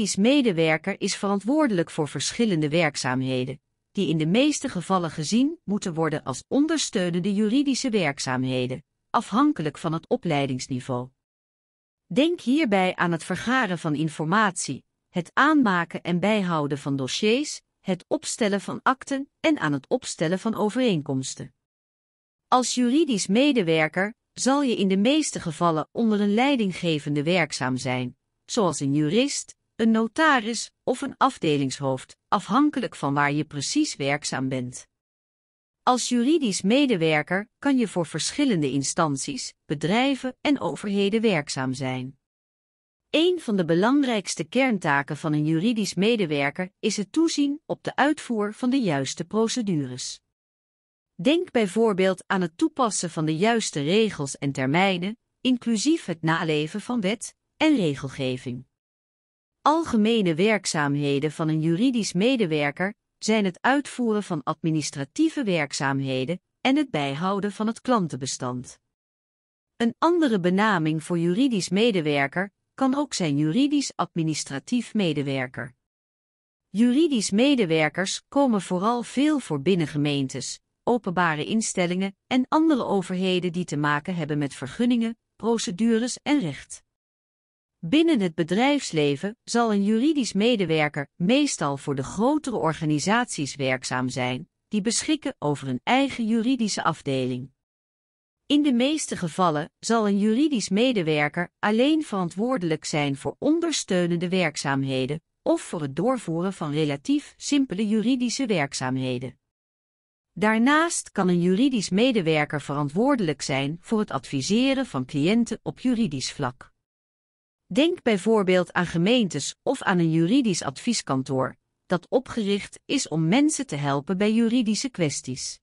juridisch medewerker is verantwoordelijk voor verschillende werkzaamheden, die in de meeste gevallen gezien moeten worden als ondersteunende juridische werkzaamheden, afhankelijk van het opleidingsniveau. Denk hierbij aan het vergaren van informatie, het aanmaken en bijhouden van dossiers, het opstellen van akten en aan het opstellen van overeenkomsten. Als juridisch medewerker zal je in de meeste gevallen onder een leidinggevende werkzaam zijn, zoals een jurist, een notaris of een afdelingshoofd, afhankelijk van waar je precies werkzaam bent. Als juridisch medewerker kan je voor verschillende instanties, bedrijven en overheden werkzaam zijn. Een van de belangrijkste kerntaken van een juridisch medewerker is het toezien op de uitvoer van de juiste procedures. Denk bijvoorbeeld aan het toepassen van de juiste regels en termijnen, inclusief het naleven van wet en regelgeving. Algemene werkzaamheden van een juridisch medewerker zijn het uitvoeren van administratieve werkzaamheden en het bijhouden van het klantenbestand. Een andere benaming voor juridisch medewerker kan ook zijn juridisch-administratief medewerker. Juridisch medewerkers komen vooral veel voor binnen gemeentes, openbare instellingen en andere overheden die te maken hebben met vergunningen, procedures en recht. Binnen het bedrijfsleven zal een juridisch medewerker meestal voor de grotere organisaties werkzaam zijn, die beschikken over een eigen juridische afdeling. In de meeste gevallen zal een juridisch medewerker alleen verantwoordelijk zijn voor ondersteunende werkzaamheden of voor het doorvoeren van relatief simpele juridische werkzaamheden. Daarnaast kan een juridisch medewerker verantwoordelijk zijn voor het adviseren van cliënten op juridisch vlak. Denk bijvoorbeeld aan gemeentes of aan een juridisch advieskantoor, dat opgericht is om mensen te helpen bij juridische kwesties.